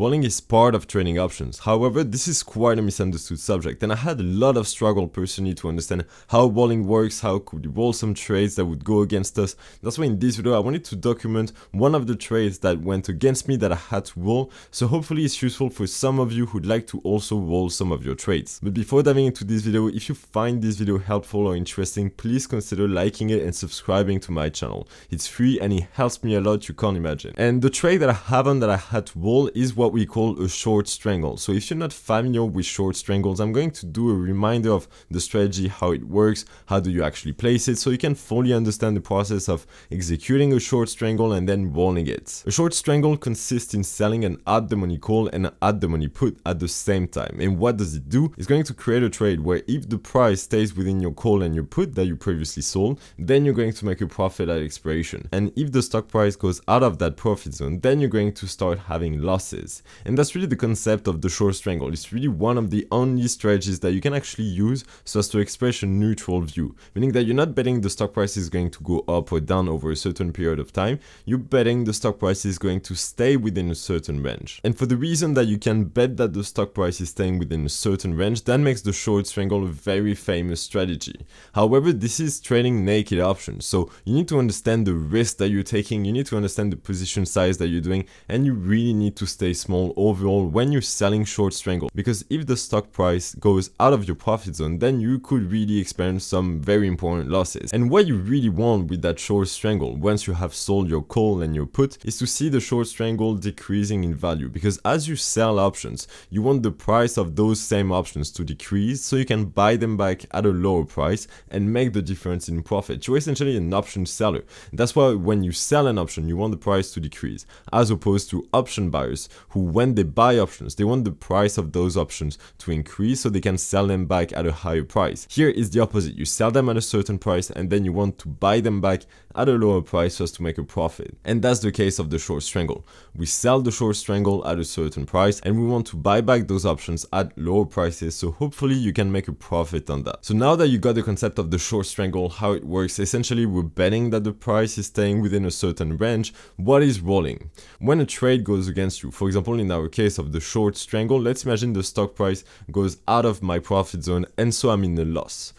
Rolling is part of trading options, however this is quite a misunderstood subject and I had a lot of struggle personally to understand how rolling works, how could you roll some trades that would go against us. That's why in this video I wanted to document one of the trades that went against me that I had to roll, so hopefully it's useful for some of you who'd like to also roll some of your trades. But before diving into this video, if you find this video helpful or interesting, please consider liking it and subscribing to my channel. It's free and it helps me a lot you can't imagine. And the trade that I have on that I had to roll is what what we call a short strangle. So if you're not familiar with short strangles, I'm going to do a reminder of the strategy, how it works, how do you actually place it, so you can fully understand the process of executing a short strangle and then rolling it. A short strangle consists in selling an at the money call and an at the money put at the same time. And what does it do? It's going to create a trade where if the price stays within your call and your put that you previously sold, then you're going to make a profit at expiration. And if the stock price goes out of that profit zone, then you're going to start having losses. And that's really the concept of the short strangle. It's really one of the only strategies that you can actually use so as to express a neutral view, meaning that you're not betting the stock price is going to go up or down over a certain period of time, you're betting the stock price is going to stay within a certain range. And for the reason that you can bet that the stock price is staying within a certain range, that makes the short strangle a very famous strategy. However, this is trading naked options, so you need to understand the risk that you're taking, you need to understand the position size that you're doing, and you really need to stay small overall when you're selling short strangle because if the stock price goes out of your profit zone then you could really experience some very important losses. And what you really want with that short strangle once you have sold your call and your put is to see the short strangle decreasing in value because as you sell options you want the price of those same options to decrease so you can buy them back at a lower price and make the difference in profit. You're essentially an option seller. That's why when you sell an option you want the price to decrease as opposed to option buyers who when they buy options, they want the price of those options to increase so they can sell them back at a higher price. Here is the opposite, you sell them at a certain price and then you want to buy them back at a lower price just to make a profit. And that's the case of the short strangle. We sell the short strangle at a certain price and we want to buy back those options at lower prices so hopefully you can make a profit on that. So now that you got the concept of the short strangle, how it works, essentially we're betting that the price is staying within a certain range, what is rolling? When a trade goes against you, for example example, in our case of the short strangle, let's imagine the stock price goes out of my profit zone and so I'm in a loss.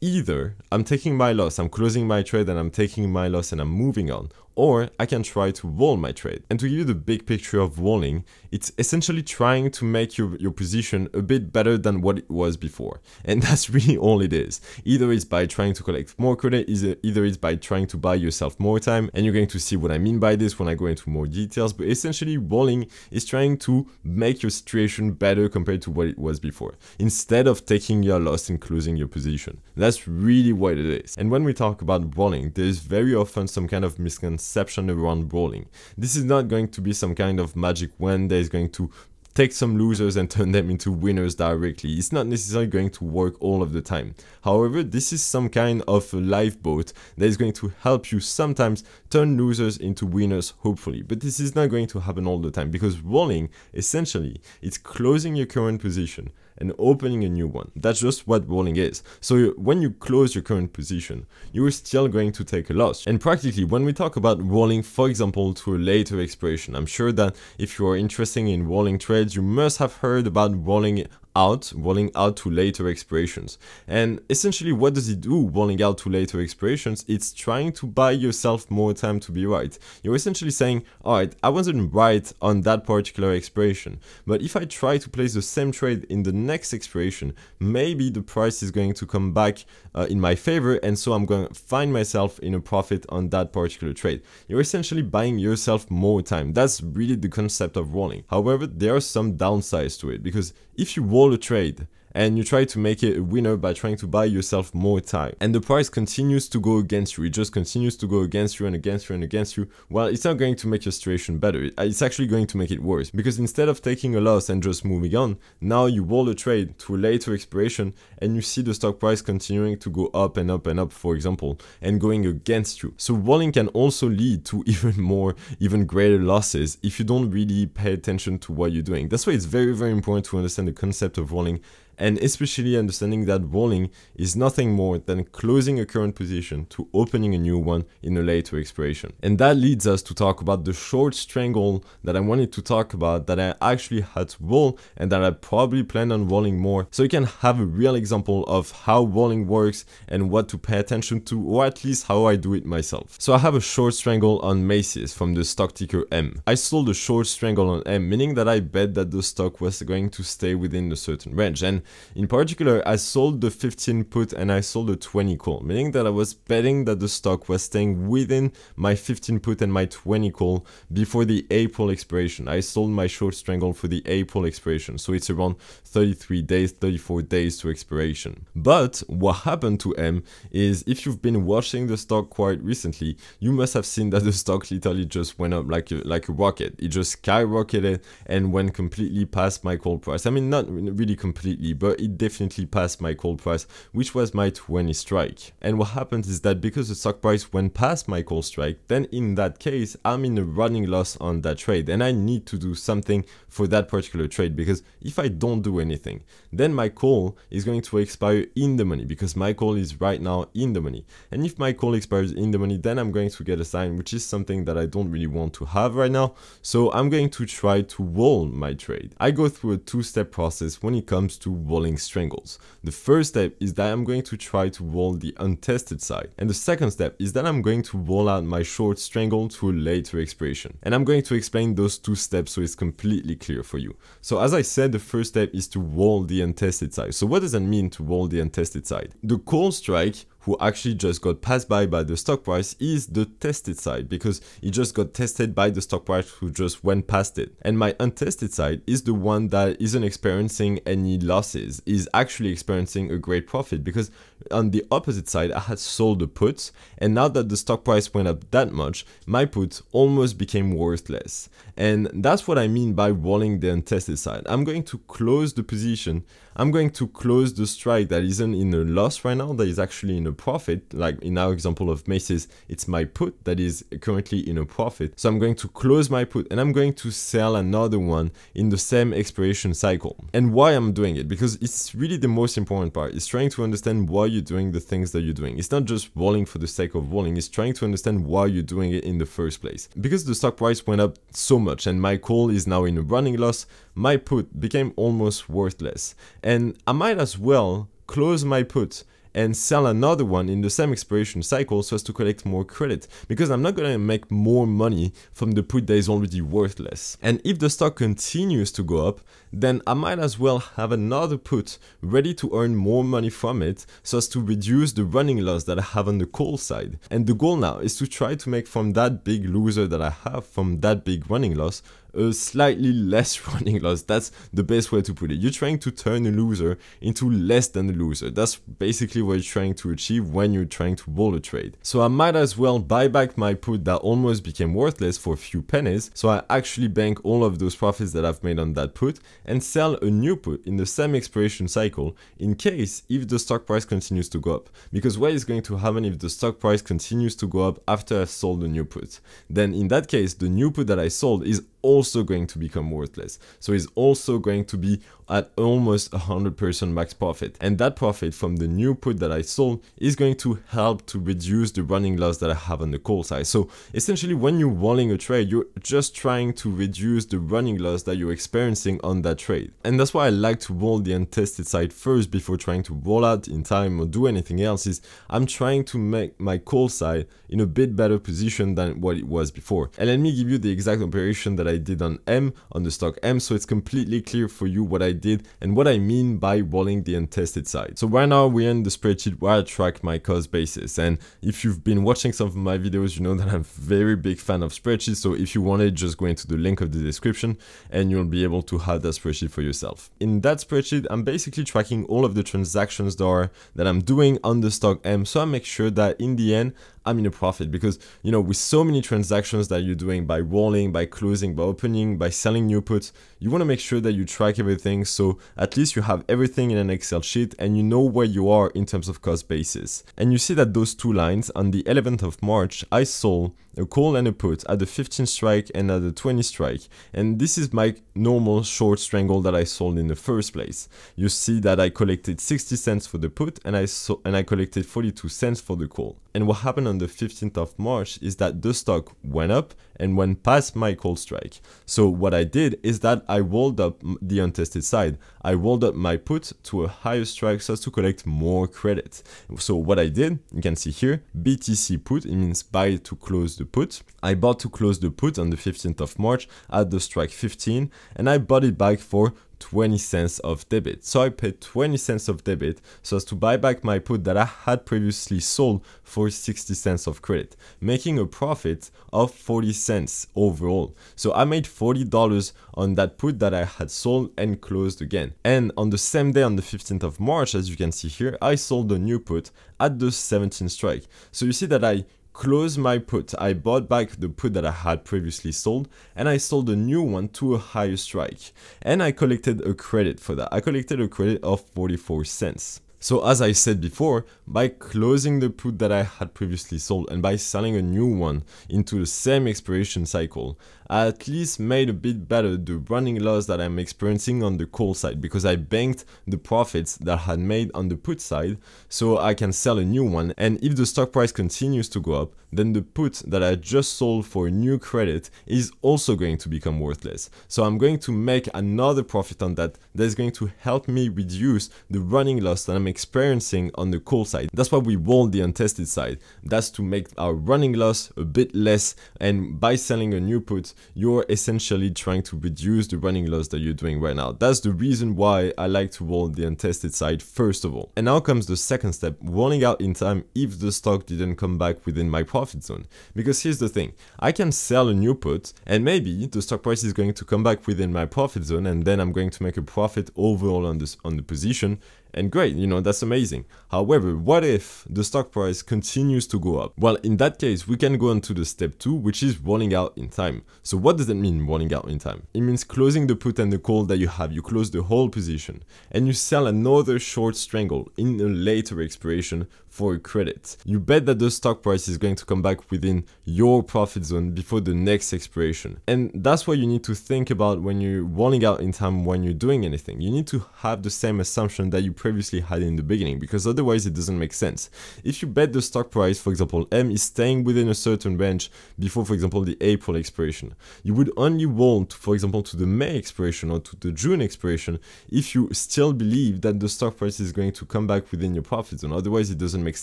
Either I'm taking my loss, I'm closing my trade and I'm taking my loss and I'm moving on, or I can try to wall my trade. And to give you the big picture of walling, it's essentially trying to make your, your position a bit better than what it was before. And that's really all it is. Either it's by trying to collect more credit, either it's by trying to buy yourself more time, and you're going to see what I mean by this when I go into more details, but essentially walling is trying to make your situation better compared to what it was before, instead of taking your loss and closing your position. That's really what it is. And when we talk about walling, there's very often some kind of misconception exceptionally run brawling. This is not going to be some kind of magic wand that is going to take some losers and turn them into winners directly. It's not necessarily going to work all of the time. However, this is some kind of a lifeboat that is going to help you sometimes turn losers into winners, hopefully. But this is not going to happen all the time because rolling, essentially, it's closing your current position, and opening a new one. That's just what rolling is. So when you close your current position, you are still going to take a loss. And practically, when we talk about rolling, for example, to a later expiration, I'm sure that if you are interested in rolling trades, you must have heard about rolling out, rolling out to later expirations. And essentially what does it do rolling out to later expirations? It's trying to buy yourself more time to be right. You're essentially saying, alright, I wasn't right on that particular expiration, but if I try to place the same trade in the next expiration, maybe the price is going to come back uh, in my favor and so I'm going to find myself in a profit on that particular trade. You're essentially buying yourself more time. That's really the concept of rolling. However, there are some downsides to it because if you wall a trade, and you try to make it a winner by trying to buy yourself more time. And the price continues to go against you. It just continues to go against you and against you and against you. Well, it's not going to make your situation better. It's actually going to make it worse because instead of taking a loss and just moving on, now you roll a trade to a later expiration and you see the stock price continuing to go up and up and up, for example, and going against you. So walling can also lead to even more, even greater losses if you don't really pay attention to what you're doing. That's why it's very, very important to understand the concept of walling and especially understanding that rolling is nothing more than closing a current position to opening a new one in a later expiration. And that leads us to talk about the short strangle that I wanted to talk about that I actually had to roll and that I probably plan on rolling more so you can have a real example of how rolling works and what to pay attention to or at least how I do it myself. So I have a short strangle on Macy's from the stock ticker M. I sold a short strangle on M meaning that I bet that the stock was going to stay within a certain range and in particular, I sold the 15 put and I sold the 20 call, meaning that I was betting that the stock was staying within my 15 put and my 20 call before the April expiration. I sold my short strangle for the April expiration, so it's around 33 days, 34 days to expiration. But what happened to M is if you've been watching the stock quite recently, you must have seen that the stock literally just went up like a, like a rocket. It just skyrocketed and went completely past my call price. I mean, not really completely, but it definitely passed my call price, which was my 20 strike. And what happens is that because the stock price went past my call strike, then in that case, I'm in a running loss on that trade and I need to do something for that particular trade because if I don't do anything, then my call is going to expire in the money because my call is right now in the money. And if my call expires in the money, then I'm going to get a sign, which is something that I don't really want to have right now. So I'm going to try to wall my trade. I go through a two-step process when it comes to walling strangles. The first step is that I'm going to try to wall the untested side. And the second step is that I'm going to wall out my short strangle to a later expiration. And I'm going to explain those two steps so it's completely clear for you. So as I said, the first step is to wall the untested side. So what does that mean to wall the untested side? The call strike who actually just got passed by by the stock price is the tested side because it just got tested by the stock price who just went past it. And my untested side is the one that isn't experiencing any losses, is actually experiencing a great profit because on the opposite side, I had sold the puts and now that the stock price went up that much, my puts almost became worthless. And that's what I mean by rolling the untested side. I'm going to close the position I'm going to close the strike that isn't in a loss right now, that is actually in a profit. Like in our example of Macy's, it's my put that is currently in a profit. So I'm going to close my put and I'm going to sell another one in the same expiration cycle. And why I'm doing it? Because it's really the most important part. It's trying to understand why you're doing the things that you're doing. It's not just rolling for the sake of rolling. It's trying to understand why you're doing it in the first place. Because the stock price went up so much and my call is now in a running loss, my put became almost worthless and I might as well close my put and sell another one in the same expiration cycle so as to collect more credit because I'm not going to make more money from the put that is already worthless. And if the stock continues to go up, then I might as well have another put ready to earn more money from it so as to reduce the running loss that I have on the call side. And the goal now is to try to make from that big loser that I have from that big running loss a slightly less running loss. That's the best way to put it. You're trying to turn a loser into less than a loser. That's basically what you're trying to achieve when you're trying to bull a trade. So I might as well buy back my put that almost became worthless for a few pennies. So I actually bank all of those profits that I've made on that put and sell a new put in the same expiration cycle in case if the stock price continues to go up. Because what is going to happen if the stock price continues to go up after I've sold the new put? Then in that case, the new put that I sold is also going to become worthless. So it's also going to be at almost 100% max profit. And that profit from the new put that I sold is going to help to reduce the running loss that I have on the call side. So essentially when you're rolling a trade, you're just trying to reduce the running loss that you're experiencing on that trade. And that's why I like to roll the untested side first before trying to roll out in time or do anything else is I'm trying to make my call side in a bit better position than what it was before. And let me give you the exact operation that I I did on M, on the stock M, so it's completely clear for you what I did and what I mean by rolling the untested side. So right now we're in the spreadsheet where I track my cost basis and if you've been watching some of my videos, you know that I'm very big fan of spreadsheets, so if you want it, just go into the link of the description and you'll be able to have that spreadsheet for yourself. In that spreadsheet, I'm basically tracking all of the transactions that, are, that I'm doing on the stock M, so I make sure that in the end, I'm in a profit because, you know, with so many transactions that you're doing by rolling, by closing, by opening by selling new puts, you want to make sure that you track everything so at least you have everything in an Excel sheet and you know where you are in terms of cost basis. And you see that those two lines on the 11th of March, I sold a call and a put at the 15 strike and at the 20 strike and this is my normal short strangle that I sold in the first place. You see that I collected 60 cents for the put and I so and I collected 42 cents for the call. And what happened on the 15th of March is that the stock went up and went past my call strike. So what I did is that I rolled up the untested side. I rolled up my put to a higher strike so as to collect more credit. So what I did, you can see here, BTC put, it means buy to close the the put. I bought to close the put on the 15th of March at the strike 15 and I bought it back for 20 cents of debit. So I paid 20 cents of debit so as to buy back my put that I had previously sold for 60 cents of credit, making a profit of 40 cents overall. So I made $40 on that put that I had sold and closed again. And on the same day on the 15th of March, as you can see here, I sold a new put at the 17th strike. So you see that I close my put. I bought back the put that I had previously sold and I sold a new one to a higher strike. And I collected a credit for that. I collected a credit of 44 cents. So as I said before, by closing the put that I had previously sold and by selling a new one into the same expiration cycle, I at least made a bit better the running loss that I'm experiencing on the call side because I banked the profits that I had made on the put side so I can sell a new one and if the stock price continues to go up, then the put that I just sold for a new credit is also going to become worthless. So I'm going to make another profit on that that's going to help me reduce the running loss that I'm experiencing on the call side. That's why we want the untested side. That's to make our running loss a bit less and by selling a new put, you're essentially trying to reduce the running loss that you're doing right now. That's the reason why I like to want the untested side first of all. And now comes the second step, rolling out in time if the stock didn't come back within my profit zone. Because here's the thing, I can sell a new put and maybe the stock price is going to come back within my profit zone and then I'm going to make a profit overall on this on the position and great, you know, that's amazing. However, what if the stock price continues to go up? Well, in that case, we can go on to the step two, which is rolling out in time. So what does that mean, rolling out in time? It means closing the put and the call that you have. You close the whole position and you sell another short strangle in a later expiration for a credit. You bet that the stock price is going to come back within your profit zone before the next expiration. And that's what you need to think about when you're rolling out in time when you're doing anything. You need to have the same assumption that you previously had in the beginning because otherwise it doesn't make sense. If you bet the stock price, for example, M is staying within a certain range before, for example, the April expiration, you would only roll, to, for example, to the May expiration or to the June expiration if you still believe that the stock price is going to come back within your profit zone. Otherwise, it doesn't makes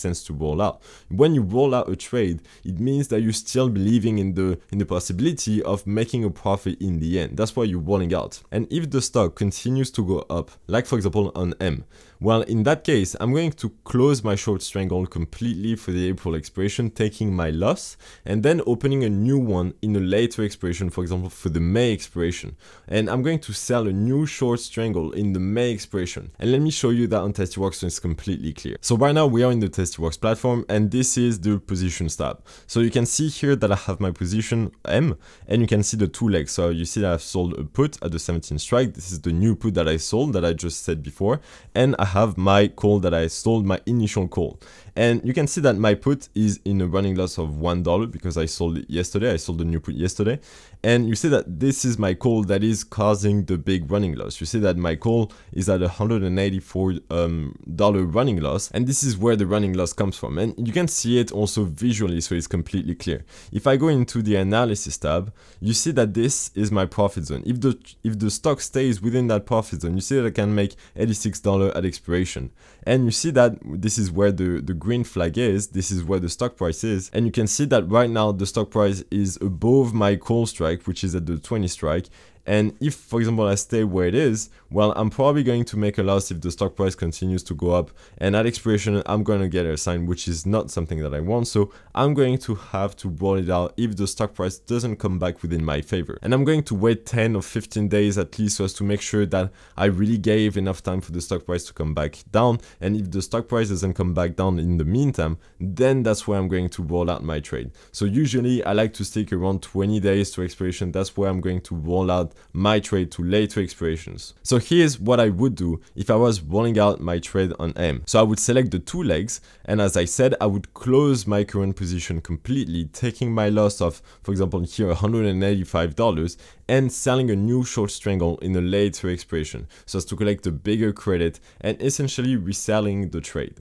sense to roll out. When you roll out a trade, it means that you're still believing in the in the possibility of making a profit in the end. That's why you're rolling out. And if the stock continues to go up, like for example on M, well, in that case, I'm going to close my short strangle completely for the April expiration, taking my loss, and then opening a new one in a later expiration, for example, for the May expiration. And I'm going to sell a new short strangle in the May expiration. And let me show you that on Testyworks so it's completely clear. So by now we are in the Testyworks platform, and this is the positions tab. So you can see here that I have my position M, and you can see the two legs. So you see that I've sold a put at the 17 strike. This is the new put that I sold that I just said before, and I have my call that I sold, my initial call. And you can see that my put is in a running loss of $1 because I sold it yesterday. I sold the new put yesterday and you see that this is my call that is causing the big running loss. You see that my call is at $184 um, running loss and this is where the running loss comes from and you can see it also visually so it's completely clear. If I go into the analysis tab, you see that this is my profit zone. If the, if the stock stays within that profit zone, you see that I can make $86 at expiration and you see that this is where the, the green flag is, this is where the stock price is, and you can see that right now the stock price is above my call strike, which is at the 20 strike, and if, for example, I stay where it is, well, I'm probably going to make a loss if the stock price continues to go up. And at expiration, I'm going to get a sign, which is not something that I want. So I'm going to have to roll it out if the stock price doesn't come back within my favor. And I'm going to wait 10 or 15 days at least so as to make sure that I really gave enough time for the stock price to come back down. And if the stock price doesn't come back down in the meantime, then that's where I'm going to roll out my trade. So usually I like to stick around 20 days to expiration. That's where I'm going to roll out my trade to later expirations. So here's what I would do if I was rolling out my trade on M. So I would select the two legs and as I said, I would close my current position completely, taking my loss of, for example here, $185 and selling a new short strangle in a later expiration so as to collect a bigger credit and essentially reselling the trade.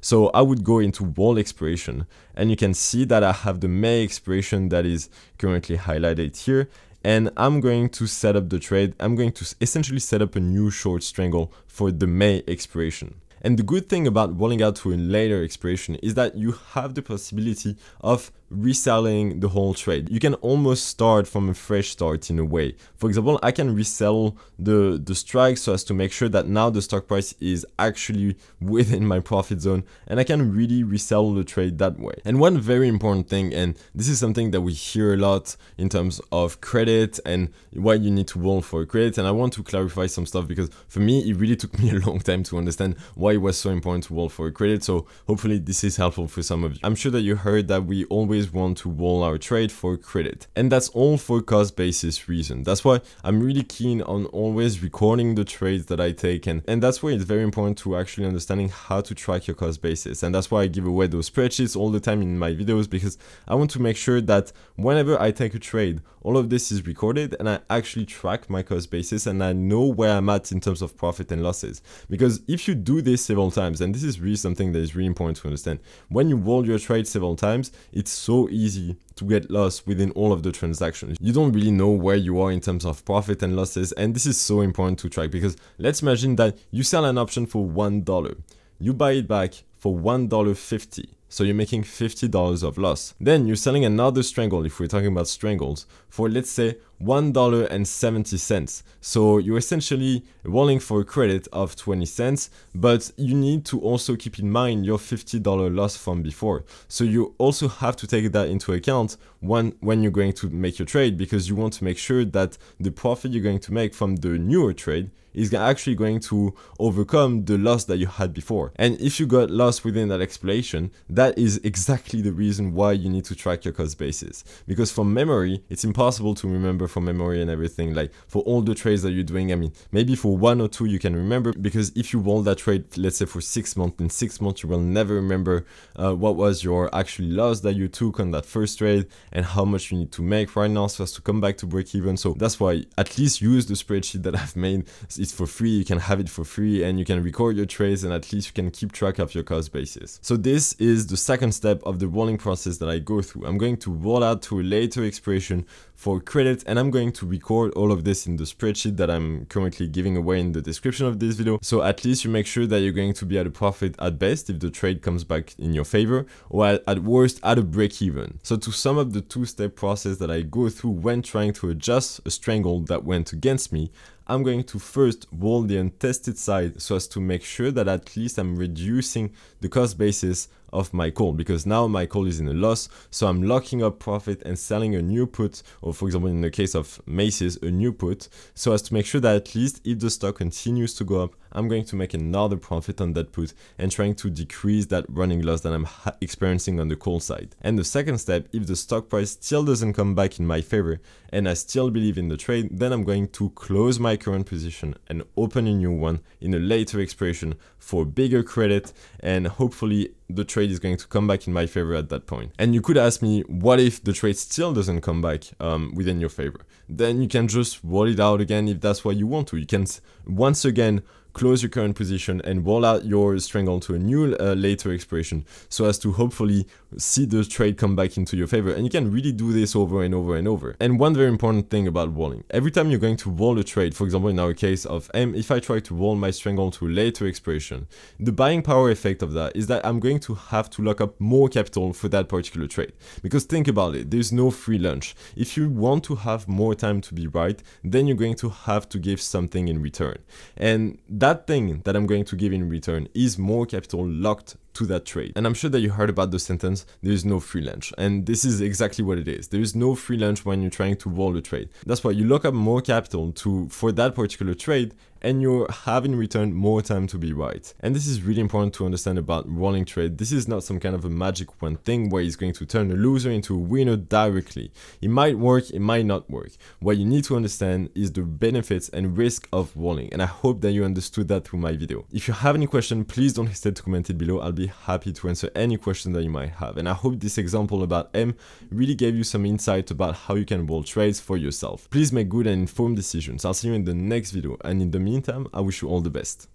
So I would go into wall expiration and you can see that I have the May expiration that is currently highlighted here and I'm going to set up the trade. I'm going to essentially set up a new short strangle for the May expiration. And the good thing about rolling out to a later expiration is that you have the possibility of reselling the whole trade. You can almost start from a fresh start in a way. For example, I can resell the, the strike so as to make sure that now the stock price is actually within my profit zone and I can really resell the trade that way. And one very important thing, and this is something that we hear a lot in terms of credit and why you need to roll for credit. And I want to clarify some stuff because for me, it really took me a long time to understand why it was so important to roll for credit. So hopefully this is helpful for some of you. I'm sure that you heard that we always always want to wall our trade for credit. And that's all for cost basis reason. That's why I'm really keen on always recording the trades that I take and, and that's why it's very important to actually understanding how to track your cost basis. And that's why I give away those spreadsheets all the time in my videos because I want to make sure that whenever I take a trade, all of this is recorded and I actually track my cost basis and I know where I'm at in terms of profit and losses. Because if you do this several times, and this is really something that is really important to understand, when you roll your trade several times, it's so so easy to get lost within all of the transactions. You don't really know where you are in terms of profit and losses and this is so important to track because let's imagine that you sell an option for $1. You buy it back for $1.50 so you're making $50 of loss. Then you're selling another strangle, if we're talking about strangles, for let's say $1.70. So you're essentially rolling for a credit of 20 cents, but you need to also keep in mind your $50 loss from before. So you also have to take that into account when, when you're going to make your trade because you want to make sure that the profit you're going to make from the newer trade is actually going to overcome the loss that you had before. And if you got lost within that explanation, that is exactly the reason why you need to track your cost basis. Because from memory, it's impossible to remember for memory and everything, like for all the trades that you're doing. I mean, maybe for one or two you can remember because if you hold that trade, let's say for six months, in six months you will never remember uh, what was your actual loss that you took on that first trade and how much you need to make right now so as to come back to break even. So that's why at least use the spreadsheet that I've made. It's for free. You can have it for free and you can record your trades and at least you can keep track of your cost basis. So this is the second step of the rolling process that I go through. I'm going to roll out to a later expiration for credit and I'm going to record all of this in the spreadsheet that I'm currently giving away in the description of this video. So at least you make sure that you're going to be at a profit at best if the trade comes back in your favor or at worst at a break even. So to sum up the two step process that I go through when trying to adjust a strangle that went against me, I'm going to first wall the untested side so as to make sure that at least I'm reducing the cost basis of my call because now my call is in a loss so I'm locking up profit and selling a new put or for example in the case of Macy's a new put so as to make sure that at least if the stock continues to go up I'm going to make another profit on that put and trying to decrease that running loss that I'm experiencing on the call side. And the second step, if the stock price still doesn't come back in my favor and I still believe in the trade, then I'm going to close my current position and open a new one in a later expiration for bigger credit and hopefully the trade is going to come back in my favor at that point. And you could ask me, what if the trade still doesn't come back um, within your favor? Then you can just roll it out again if that's what you want to. You can once again close your current position and roll out your strangle to a new uh, later expiration so as to hopefully see the trade come back into your favor and you can really do this over and over and over and one very important thing about rolling every time you're going to roll a trade for example in our case of M um, if I try to roll my strangle to later expiration the buying power effect of that is that I'm going to have to lock up more capital for that particular trade because think about it there's no free lunch if you want to have more time to be right then you're going to have to give something in return and that thing that I'm going to give in return is more capital locked to that trade. And I'm sure that you heard about the sentence, there is no free lunch. And this is exactly what it is. There is no free lunch when you're trying to roll a trade. That's why you lock up more capital to for that particular trade and you have in return more time to be right. And this is really important to understand about rolling trade. This is not some kind of a magic one thing where it's going to turn a loser into a winner directly. It might work, it might not work. What you need to understand is the benefits and risk of rolling. And I hope that you understood that through my video. If you have any question, please don't hesitate to comment it below. I'll be be happy to answer any question that you might have. And I hope this example about M really gave you some insight about how you can roll trades for yourself. Please make good and informed decisions. I'll see you in the next video. And in the meantime, I wish you all the best.